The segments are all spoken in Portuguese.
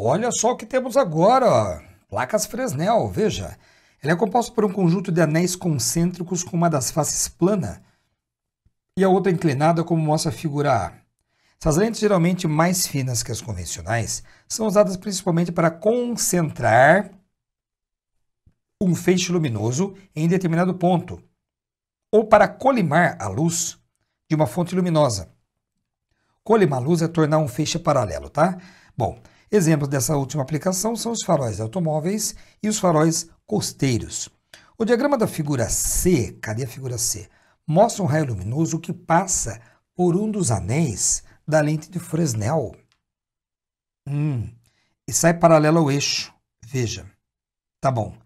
Olha só o que temos agora, placas Fresnel, veja. Ela é composta por um conjunto de anéis concêntricos com uma das faces plana e a outra inclinada, como mostra a figura A. Essas lentes, geralmente mais finas que as convencionais, são usadas principalmente para concentrar um feixe luminoso em determinado ponto, ou para colimar a luz de uma fonte luminosa. Colimar a luz é tornar um feixe paralelo, tá? Bom, Exemplos dessa última aplicação são os faróis automóveis e os faróis costeiros. O diagrama da figura C, cadê a figura C? Mostra um raio luminoso que passa por um dos anéis da lente de Fresnel hum, e sai paralelo ao eixo. Veja, tá bom.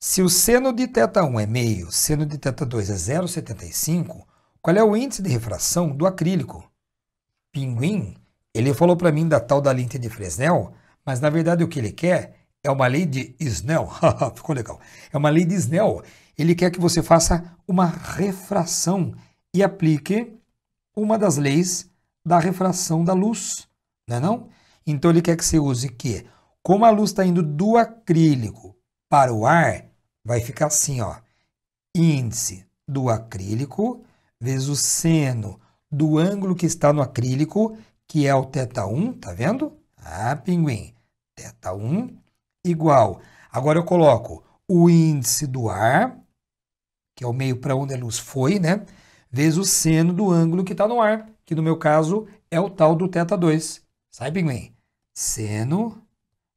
Se o seno de θ1 é meio, seno de θ2 é 0,75, qual é o índice de refração do acrílico? Pinguim ele falou para mim da tal da linha de Fresnel, mas na verdade o que ele quer é uma lei de Snell. Ficou legal. É uma lei de Snell. Ele quer que você faça uma refração e aplique uma das leis da refração da luz, não é não? Então ele quer que você use que, como a luz está indo do acrílico para o ar, vai ficar assim, ó. Índice do acrílico vezes o seno do ângulo que está no acrílico que é o θ1, um, tá vendo? Ah, pinguim, θ1 um, igual. Agora eu coloco o índice do ar, que é o meio para onde a luz foi, né? Vezes o seno do ângulo que está no ar, que no meu caso é o tal do θ2. Sai, pinguim? Seno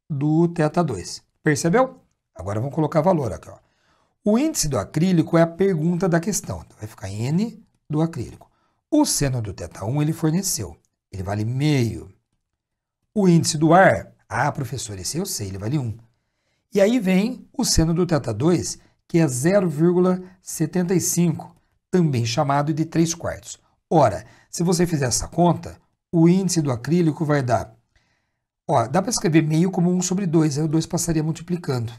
do θ2. Percebeu? Agora vamos colocar valor aqui. Ó. O índice do acrílico é a pergunta da questão. Então, vai ficar N do acrílico. O seno do θ1 ele forneceu ele vale meio. O índice do ar, ah, professor, esse eu sei, ele vale 1. E aí vem o seno do θ 2, que é 0,75, também chamado de 3 quartos. Ora, se você fizer essa conta, o índice do acrílico vai dar. Ó, dá para escrever meio como 1 sobre 2, aí o 2 passaria multiplicando.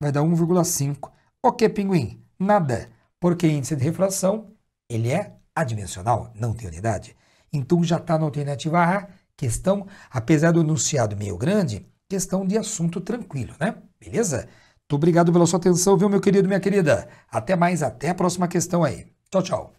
Vai dar 1,5. O que, pinguim? Nada, porque índice de refração ele é adimensional, não tem unidade. Então já está na alternativa A, questão, apesar do enunciado meio grande, questão de assunto tranquilo, né? Beleza? Muito obrigado pela sua atenção, viu, meu querido, minha querida? Até mais, até a próxima questão aí. Tchau, tchau.